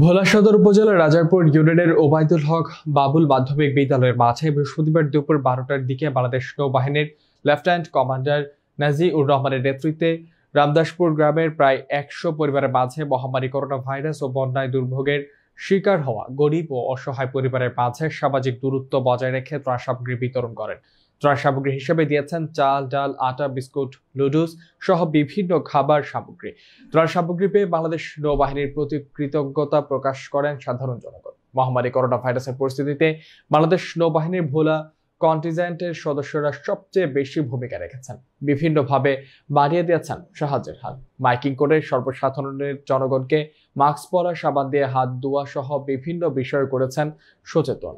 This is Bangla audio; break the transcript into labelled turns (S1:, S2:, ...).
S1: ভোলা সদর উপজেলার রাজারপুর ইউনিয়নের ওবায়দুল হক বাবুল মাধ্যমিক বিদ্যালয়ের মাঠে বৃহস্পতিবার দুপুর বারোটার দিকে বাংলাদেশ নৌবাহিনীর লেফটেন্যান্ট কমান্ডার নাজি উর রহমানের নেতৃত্বে রামদাসপুর গ্রামের প্রায় একশো পরিবারের মাঝে মহামারী করোনা ভাইরাস ও বন্যায় দুর্ভোগের শিকার হওয়া গরিব ও অসহায় পরিবারের মাঝে সামাজিক দূরত্ব বজায় রেখে ত্রাস সামগ্রী বিতরণ করেন ত্রাস সামগ্রী হিসেবে দিয়েছেন চাল ডাল আটা বিস্কুট নুডলস সহ বিভিন্ন খাবার সামগ্রী ত্রাস সামগ্রী পেয়ে বাংলাদেশ নৌবাহিনীর প্রতি কৃতজ্ঞতা প্রকাশ করেন সাধারণ জনগণ মহামারী করোনা ভাইরাসের পরিস্থিতিতে বাংলাদেশ নৌবাহিনীর ভোলা কন্টিজেন্টের সদস্যরা সবচেয়ে বেশি ভূমিকা রেখেছেন বিভিন্নভাবে বাড়িয়ে দিয়েছেন সাহায্যের হাত মাইকিং করে সর্বসাধারণের জনগণকে মাস্ক পরা সাবান দিয়ে হাত ধোয়া সহ বিভিন্ন বিষয় করেছেন সচেতন